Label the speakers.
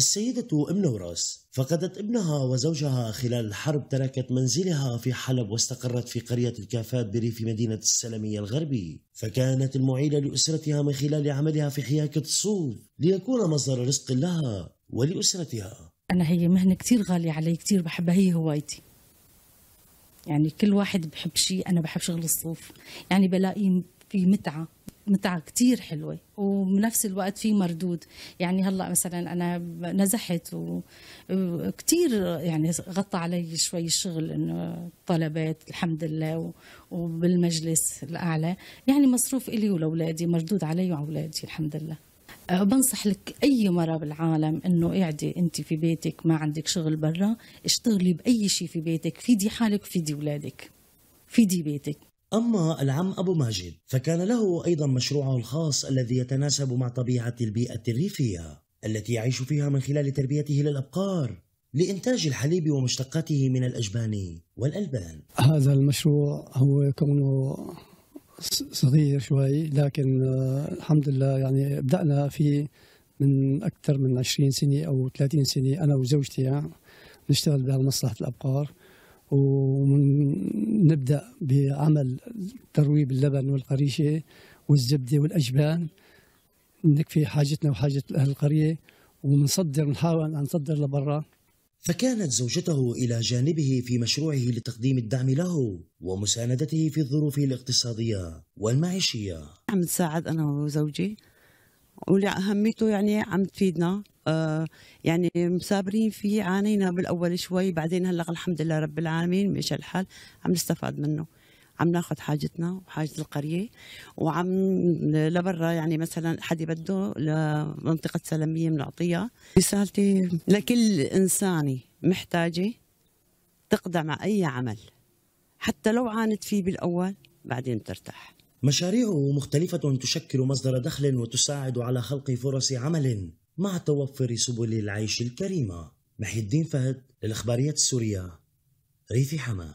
Speaker 1: السيدة ام نوراس فقدت ابنها وزوجها خلال الحرب تركت منزلها في حلب واستقرت في قرية الكافات بريف مدينة السلمية الغربي فكانت المعيلة لأسرتها من خلال عملها في حياكة الصوف ليكون مصدر رزق لها ولأسرتها
Speaker 2: أنا هي مهنة كثير غالية علي كثير بحبها هي هوايتي يعني كل واحد بحب شيء أنا بحب شغل الصوف يعني بلاقي في متعة متعة كتير حلوة وبنفس الوقت في مردود يعني هلا مثلا أنا نزحت وكتير يعني غطى علي شوي الشغل إنه طلبات الحمد لله وبالمجلس الأعلى يعني مصروف إلي ولأولادي مردود علي وأولادي الحمد لله أه، بنصح لك اي مره بالعالم انه قاعده انت في بيتك ما عندك شغل برا اشتغلي باي شيء في بيتك فيدي حالك فيدي اولادك فيدي بيتك أما العم أبو ماجد فكان له
Speaker 1: أيضا مشروعه الخاص الذي يتناسب مع طبيعة البيئة الريفية التي يعيش فيها من خلال تربيته للأبقار لإنتاج الحليب ومشتقاته من الأجبان والألبان
Speaker 3: هذا المشروع هو كونه صغير شوي لكن آه، الحمد لله يعني بدأنا فيه من أكثر من 20 سنة أو 30 سنة أنا وزوجتي يعني نشتغل بمصلحة الأبقار ونبدأ بعمل ترويب اللبن والقريشة والزبدة والأجبان نكفي حاجتنا وحاجة أهل القرية ومنصدر
Speaker 1: نحاول أن نصدر لبرا فكانت زوجته إلى جانبه في مشروعه لتقديم الدعم له ومساندته في الظروف الاقتصادية والمعيشية
Speaker 4: عم تساعد أنا وزوجي ولأهميته يعني عم تفيدنا آه، يعني مسابرين فيه عانينا بالاول شوي بعدين هلا الحمد لله رب العالمين مشى الحال عم نستفاد منه عم ناخذ حاجتنا وحاجه القريه وعم لبرا يعني مثلا حد بده لمنطقه سلميه بنعطيها رسالتي لكل انسانه محتاجه تقضى مع اي عمل حتى لو عانت فيه بالاول بعدين ترتاح مشاريعه
Speaker 1: مختلفه تشكل مصدر دخل وتساعد على خلق فرص عمل مع توفر سبل العيش الكريمة محي الدين فهد للإخباريات السورية ريفي حماه